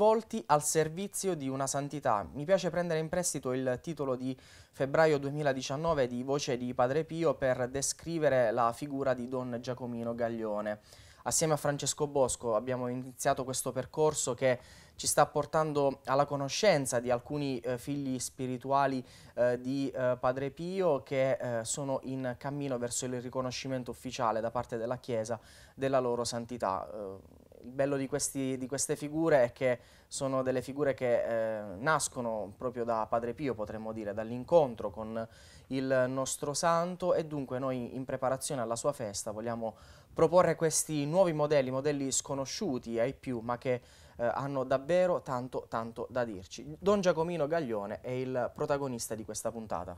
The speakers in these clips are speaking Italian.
rivolti al servizio di una santità. Mi piace prendere in prestito il titolo di febbraio 2019 di Voce di Padre Pio per descrivere la figura di Don Giacomino Gaglione. Assieme a Francesco Bosco abbiamo iniziato questo percorso che ci sta portando alla conoscenza di alcuni eh, figli spirituali eh, di eh, Padre Pio che eh, sono in cammino verso il riconoscimento ufficiale da parte della Chiesa della loro santità. Eh, il bello di, questi, di, queste figure è che sono delle figure che eh, nascono proprio da Padre Pio, potremmo dire, dall'incontro con il nostro santo e dunque noi in preparazione alla sua festa vogliamo proporre questi nuovi modelli, modelli sconosciuti ai più, ma che eh, hanno davvero tanto tanto da dirci. Don Giacomino Gaglione è il protagonista di questa puntata.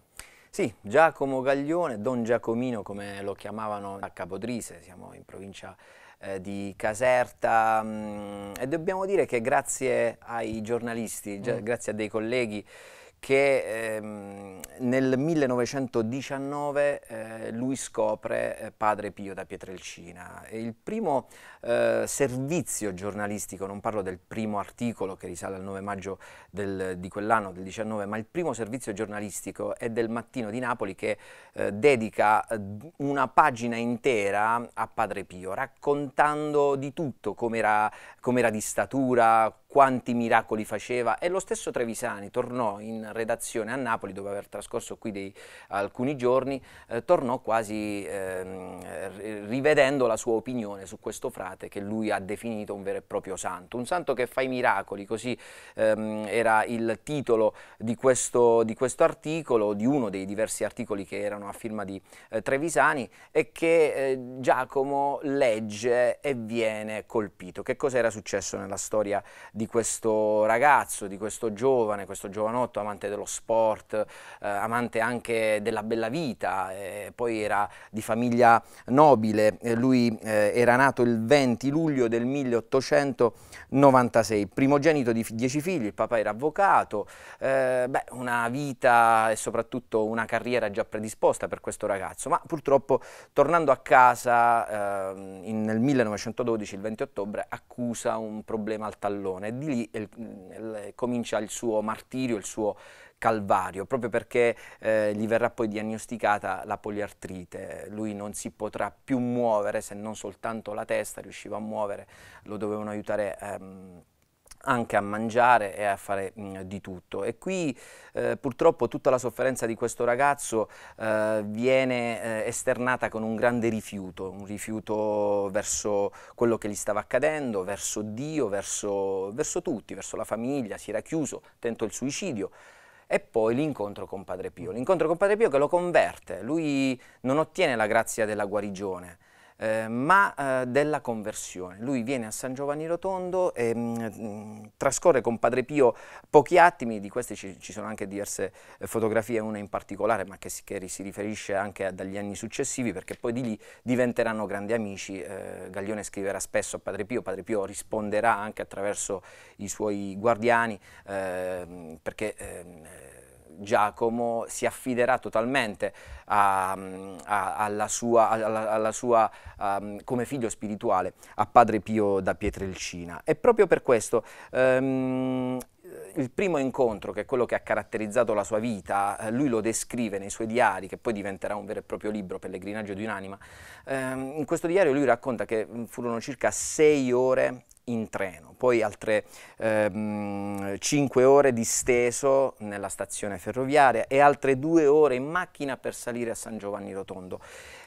Sì, Giacomo Gaglione, Don Giacomino come lo chiamavano a Capodrise, siamo in provincia eh, di Caserta mm, e dobbiamo dire che grazie ai giornalisti, mm. grazie a dei colleghi che ehm, nel 1919 eh, lui scopre eh, Padre Pio da Pietrelcina. E il primo eh, servizio giornalistico, non parlo del primo articolo che risale al 9 maggio del, di quell'anno, del 19, ma il primo servizio giornalistico è del Mattino di Napoli che eh, dedica eh, una pagina intera a Padre Pio, raccontando di tutto, com'era, com'era di statura, quanti miracoli faceva e lo stesso Trevisani tornò in redazione a Napoli dopo aver trascorso qui dei, alcuni giorni, eh, tornò quasi eh, rivedendo la sua opinione su questo frate che lui ha definito un vero e proprio santo, un santo che fa i miracoli, così ehm, era il titolo di questo, di questo, articolo, di uno dei diversi articoli che erano a firma di eh, Trevisani e che eh, Giacomo legge e viene colpito. Che cosa era successo nella storia di questo ragazzo, di questo giovane, questo giovanotto amante dello sport, eh, amante anche della bella vita, eh, poi era di famiglia nobile, nobile, eh, lui eh, era nato il 20 luglio del 1896, primogenito di dieci figli, il papà era avvocato, eh, beh, una vita e soprattutto una carriera già predisposta per questo ragazzo, ma purtroppo tornando a casa eh, in, nel 1912, il 20 ottobre, accusa un problema al tallone e di lì il, il, comincia il suo martirio, il suo calvario, proprio perché eh, gli verrà poi diagnosticata la poliartrite, lui non si potrà più muovere se non soltanto la testa riusciva a muovere, lo dovevano aiutare ehm, anche a mangiare e a fare mh, mm, di tutto. E qui eh, purtroppo tutta la sofferenza di questo ragazzo eh, viene eh, esternata con un grande rifiuto, un rifiuto verso quello che gli stava accadendo, verso Dio, verso, verso tutti, verso la famiglia, si era chiuso, tentò il suicidio e poi l'incontro con Padre Pio. L'incontro con Padre Pio che lo converte, lui non ottiene la grazia della guarigione, eh, ma eh, della conversione. Lui viene a San Giovanni Rotondo e mh, mm, mm, trascorre con Padre Pio pochi attimi, di queste ci, ci sono anche diverse eh, fotografie, una in particolare, ma che si, che si riferisce anche agli anni successivi, perché poi di lì diventeranno grandi amici. Eh, Gaglione scriverà spesso a Padre Pio, Padre Pio risponderà anche attraverso i suoi guardiani, eh, perché ehm, Giacomo si affiderà totalmente a, mm, a, alla sua, alla, alla sua um, come figlio spirituale a Padre Pio da Pietrelcina. E proprio per questo um, il primo incontro, che è quello che ha caratterizzato la sua vita, eh, lui lo descrive nei suoi diari, che poi diventerà un vero e proprio libro, Pellegrinaggio di un'anima. Ehm, in questo diario lui racconta che mm, furono circa sei ore in treno, poi altre ehm, 5 ore disteso nella stazione ferroviaria e altre 2 ore in macchina per salire a San Giovanni Rotondo.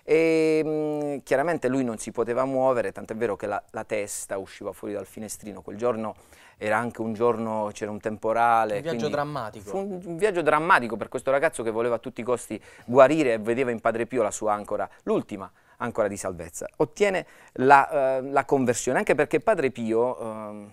E, ehm, chiaramente lui non si poteva muovere, tant'è vero che la, la, testa usciva fuori dal finestrino, quel giorno era anche un giorno, c'era un temporale. Un viaggio drammatico. Fu un, un, viaggio drammatico per questo ragazzo che voleva a tutti i costi guarire e vedeva in Padre Pio la sua ancora, l'ultima ancora di salvezza. Ottiene la, eh, la conversione, anche perché Padre Pio ehm,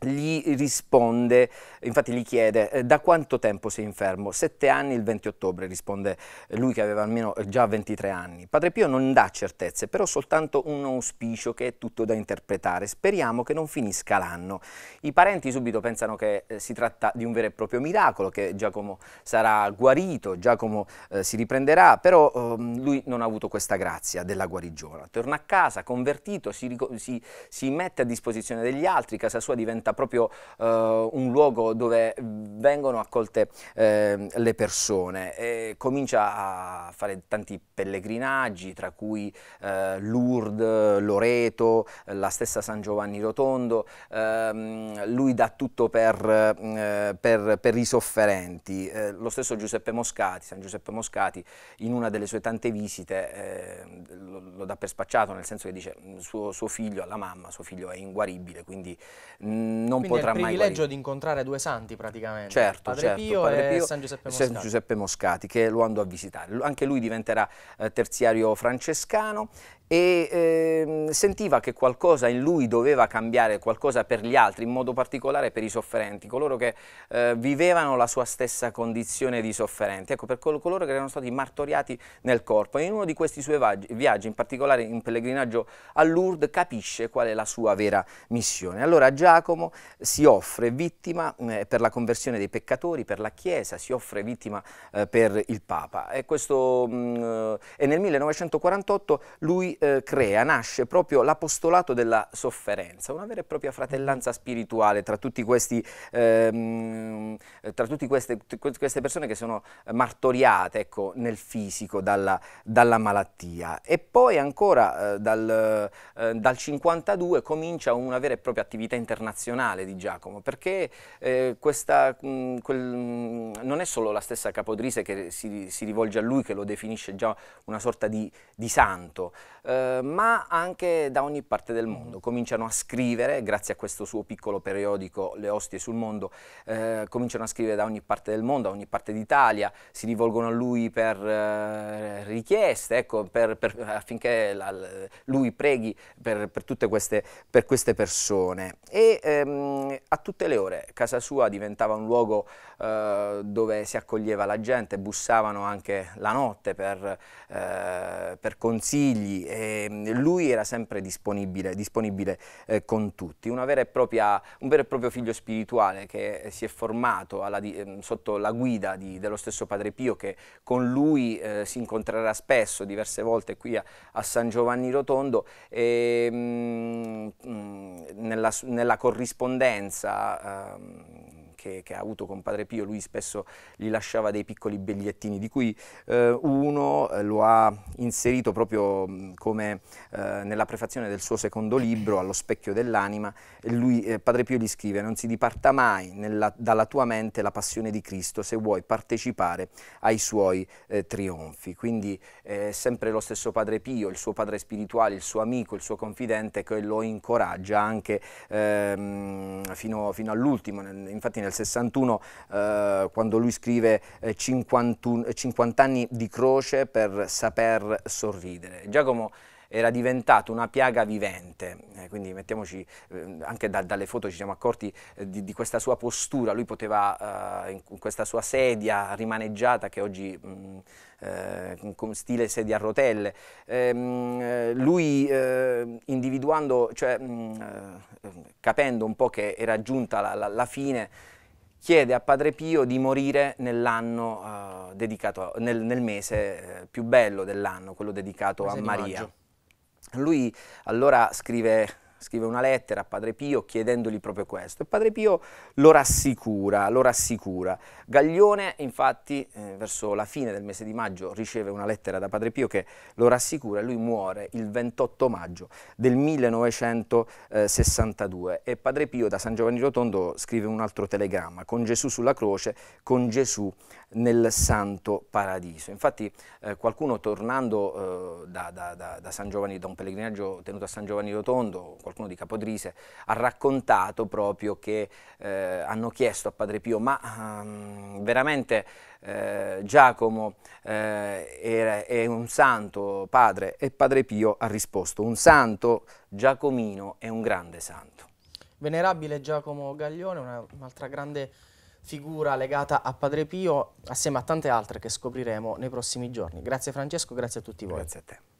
gli risponde, infatti gli chiede eh, da quanto tempo sei infermo? Sette anni il 20 ottobre, risponde eh, lui che aveva almeno eh, già 23 anni. Padre Pio non dà certezze, però soltanto un auspicio che è tutto da interpretare. Speriamo che non finisca l'anno. I parenti subito pensano che si tratta di un vero e proprio miracolo, che Giacomo sarà guarito, Giacomo eh, si riprenderà, però eh, lui non ha avuto questa grazia della guarigione. Torna a casa, convertito, si, si, si mette a disposizione degli altri, casa sua diventa diventa proprio eh, un luogo dove vengono accolte ehm, le persone. E comincia a fare tanti pellegrinaggi, tra cui eh, Lourdes, Loreto, la stessa San Giovanni Rotondo. Ehm, lui dà tutto per, eh, per, per i sofferenti. lo stesso Giuseppe Moscati, San Giuseppe Moscati, in una delle sue tante visite ehm, lo, lo, dà per spacciato, nel senso che dice suo, suo figlio alla mamma, suo figlio è inguaribile, quindi mh, mm, non Quindi potrà mai guarire. il privilegio di incontrare due santi praticamente, certo, Padre, certo, Pio, Padre Pio e San Giuseppe, Moscati. San Giuseppe Moscati. che lo andò a visitare. Anche lui diventerà eh, terziario francescano e eh, sentiva che qualcosa in lui doveva cambiare, qualcosa per gli altri, in modo particolare per i sofferenti, coloro che eh, vivevano la sua stessa condizione di sofferente, ecco, per col coloro che erano stati martoriati nel corpo. E in uno di questi suoi viaggi, in particolare in pellegrinaggio a Lourdes, capisce qual è la sua vera missione. Allora Giacomo si offre vittima eh, per la conversione dei peccatori, per la Chiesa, si offre vittima eh, per il Papa. E, questo, mh, mm, eh, e nel 1948 lui eh, crea, nasce proprio l'apostolato della sofferenza, una vera e propria fratellanza mm-hmm. spirituale tra, questi, ehm, tra tutte queste, queste, persone che sono martoriate ecco, nel fisico dalla, dalla, malattia. E poi ancora eh, dal, eh, dal 52 comincia una vera e propria attività internazionale di Giacomo, perché eh, questa, mh, mm, quel, mh, mm, non è solo la stessa Capodrise che si, si rivolge a lui, che lo definisce già una sorta di, di santo, eh, ma anche da ogni parte del mm-hmm. mondo. Cominciano a scrivere, grazie a questo suo piccolo periodico Le Ostie sul Mondo, eh, cominciano a scrivere da ogni parte del mondo, da ogni parte d'Italia, si rivolgono a lui per eh, richieste, ecco, per, per, affinché la, lui preghi per, per, tutte queste, per queste persone. E ehm, a tutte le ore casa sua diventava un luogo eh, dove si accoglieva la gente, bussavano anche la notte per, eh, per consigli Ehm, lui era sempre disponibile, disponibile eh, con tutti, propria, un vero e proprio figlio spirituale che si è formato di, ehm, sotto la guida di, dello stesso Padre Pio che con lui eh, si incontrerà spesso diverse volte qui a, a San Giovanni Rotondo e ehm, mh, mm, mh, nella, nella, corrispondenza che, che, ha avuto con Padre Pio, lui spesso gli lasciava dei piccoli bigliettini, di cui eh, uno eh, lo ha inserito proprio come eh, nella prefazione del suo secondo libro, Allo specchio dell'anima, eh, Padre Pio gli scrive, non si diparta mai nella, dalla tua mente la passione di Cristo se vuoi partecipare ai suoi eh, trionfi. Quindi eh, è sempre lo stesso Padre Pio, il suo padre spirituale, il suo amico, il suo confidente che lo incoraggia anche ehm, fino, fino all'ultimo, infatti nel 61 eh, quando lui scrive 51, eh, 50 eh, anni di croce per saper sorridere. Giacomo era diventato una piaga vivente, eh, quindi mettiamoci, eh, anche da, dalle foto ci siamo accorti eh, di, di, questa sua postura, lui poteva eh, in, in, questa sua sedia rimaneggiata che oggi mh, mm, con stile sedia a rotelle, ehm, lui individuando, cioè mm, capendo un po' che era giunta la, la, la fine, chiede a Padre Pio di morire nell'anno eh, dedicato, nel, nel mese eh, più bello dell'anno, quello dedicato a Maria. Maggio. Lui allora scrive scrive una lettera a Padre Pio chiedendogli proprio questo e Padre Pio lo rassicura, lo rassicura. Gaglione infatti eh, verso la fine del mese di maggio riceve una lettera da Padre Pio che lo rassicura e lui muore il 28 maggio del 1962 e Padre Pio da San Giovanni Rotondo scrive un altro telegramma con Gesù sulla croce, con Gesù nel santo paradiso. Infatti eh, qualcuno tornando eh, da, da, da, da, San Giovanni, da un pellegrinaggio tenuto a San Giovanni Rotondo, qualcuno di Capodrise, ha raccontato proprio che eh, hanno chiesto a Padre Pio, ma um, veramente eh, Giacomo eh, era, è un santo padre? E Padre Pio ha risposto, un santo Giacomino è un grande santo. Venerabile Giacomo Gaglione, un'altra grande figura legata a Padre Pio, assieme a tante altre che scopriremo nei prossimi giorni. Grazie Francesco, grazie a tutti voi. Grazie a te.